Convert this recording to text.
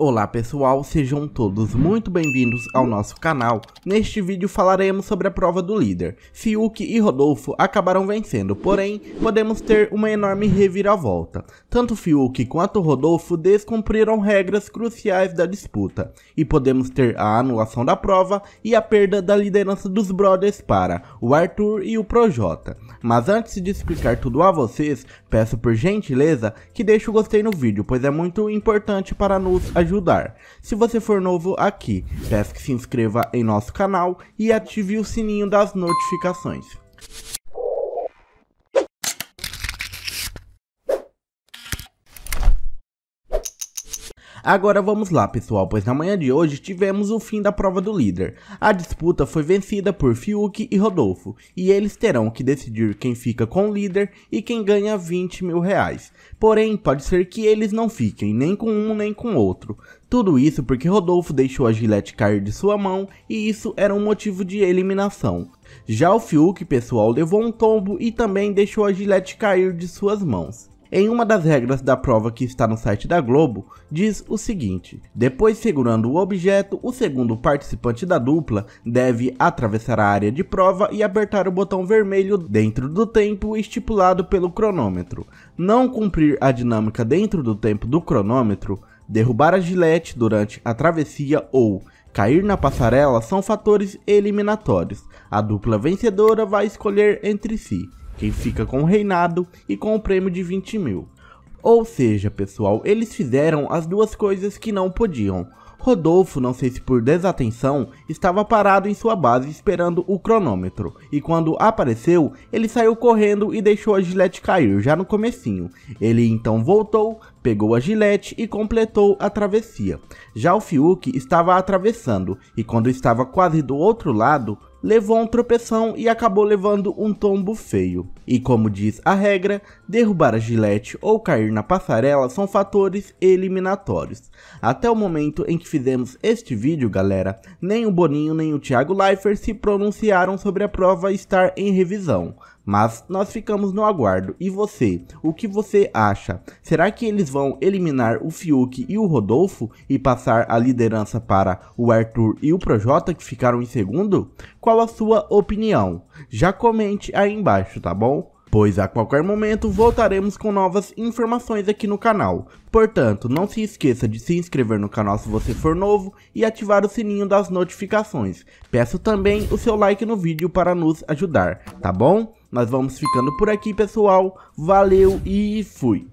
Olá pessoal, sejam todos muito bem-vindos ao nosso canal. Neste vídeo falaremos sobre a prova do líder. Fiuk e Rodolfo acabaram vencendo, porém, podemos ter uma enorme reviravolta. Tanto Fiuk quanto Rodolfo descumpriram regras cruciais da disputa, e podemos ter a anulação da prova e a perda da liderança dos brothers para o Arthur e o Projota. Mas antes de explicar tudo a vocês, peço por gentileza que deixe o gostei no vídeo, pois é muito importante para nos ajudar ajudar. Se você for novo aqui, peço que se inscreva em nosso canal e ative o sininho das notificações. Agora vamos lá, pessoal, pois na manhã de hoje tivemos o fim da prova do líder. A disputa foi vencida por Fiuk e Rodolfo, e eles terão que decidir quem fica com o líder e quem ganha 20 mil reais. Porém, pode ser que eles não fiquem nem com um nem com outro. Tudo isso porque Rodolfo deixou a gilete cair de sua mão e isso era um motivo de eliminação. Já o Fiuk, pessoal, levou um tombo e também deixou a gilete cair de suas mãos. Em uma das regras da prova que está no site da Globo, diz o seguinte: depois segurando o objeto, o segundo participante da dupla deve atravessar a área de prova e apertar o botão vermelho dentro do tempo estipulado pelo cronômetro. Não cumprir a dinâmica dentro do tempo do cronômetro, derrubar a gilete durante a travessia ou cair na passarela são fatores eliminatórios. A dupla vencedora vai escolher entre si quem fica com o reinado e com o prêmio de 20 mil. Ou seja, pessoal, eles fizeram as duas coisas que não podiam. Rodolfo, não sei se por desatenção, estava parado em sua base esperando o cronômetro, e quando apareceu, ele saiu correndo e deixou a gilete cair já no comecinho. Ele então voltou, pegou a gilete e completou a travessia. Já o Fiuk estava atravessando, e quando estava quase do outro lado, levou um tropeção e acabou levando um tombo feio. E como diz a regra, derrubar a gilete ou cair na passarela são fatores eliminatórios. Até o momento em que fizemos este vídeo, galera, nem o Boninho nem o Thiago Leifert se pronunciaram sobre a prova estar em revisão. Mas nós ficamos no aguardo. E você? O que você acha? Será que eles vão eliminar o Fiuk e o Rodolfo e passar a liderança para o Arthur e o Projota que ficaram em segundo? Qual a sua opinião? Já comente aí embaixo, tá bom? pois a qualquer momento voltaremos com novas informações aqui no canal. Portanto, não se esqueça de se inscrever no canal se você for novo e ativar o sininho das notificações. Peço também o seu like no vídeo para nos ajudar, tá bom? Nós vamos ficando por aqui, pessoal. Valeu e fui!